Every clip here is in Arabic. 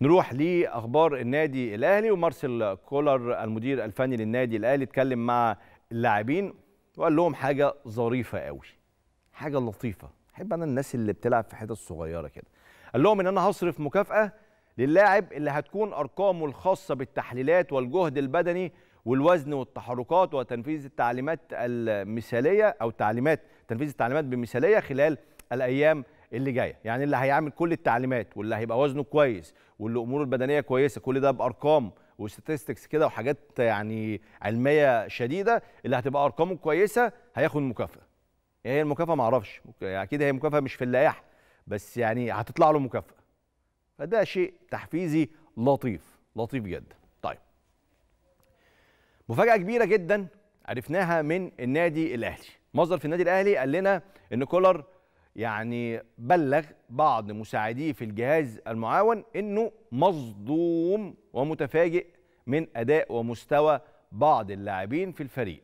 نروح لاخبار النادي الاهلي ومارسيل كولر المدير الفني للنادي الاهلي اتكلم مع اللاعبين وقال لهم حاجه ظريفه قوي حاجه لطيفه احب انا الناس اللي بتلعب في حتت صغيره كده قال لهم ان انا هصرف مكافاه للاعب اللي هتكون ارقامه الخاصه بالتحليلات والجهد البدني والوزن والتحركات وتنفيذ التعليمات المثاليه او تعليمات تنفيذ التعليمات بمثاليه خلال الايام اللي جايه يعني اللي هيعمل كل التعليمات واللي هيبقى وزنه كويس واللي اموره البدنيه كويسه كل ده بارقام وستاتستكس كده وحاجات يعني علميه شديده اللي هتبقى ارقامه كويسه هياخد مكافاه يعني هي يعني المكافاه ما اعرفش يعني اكيد هي مكافاه مش في اللائحه بس يعني هتطلع له مكافاه فده شيء تحفيزي لطيف لطيف جدا طيب مفاجاه كبيره جدا عرفناها من النادي الاهلي مصدر في النادي الاهلي قال لنا ان كولر يعني بلغ بعض مساعديه في الجهاز المعاون انه مصدوم ومتفاجئ من اداء ومستوى بعض اللاعبين في الفريق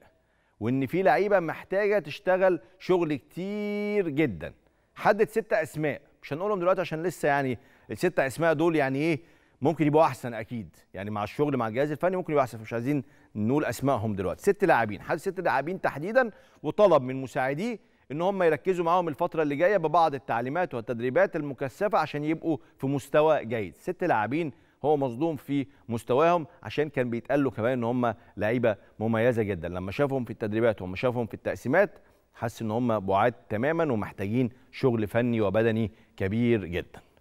وان في لعيبه محتاجه تشتغل شغل كتير جدا حدد ستة اسماء مش هنقولهم دلوقتي عشان لسه يعني الستة اسماء دول يعني ايه ممكن يبقوا احسن اكيد يعني مع الشغل مع الجهاز الفني ممكن يبقوا احسن مش عايزين نقول اسمائهم دلوقتي ست لاعبين حد ست لاعبين تحديدا وطلب من مساعديه ان هم يركزوا معاهم الفتره اللي جايه ببعض التعليمات والتدريبات المكثفه عشان يبقوا في مستوى جيد ست لاعبين هو مصدوم في مستواهم عشان كان بيتقال له كمان ان هم لعيبه مميزه جدا لما شافهم في التدريبات وما شافهم في التقسيمات حس ان هم بعاد تماما ومحتاجين شغل فني وبدني كبير جدا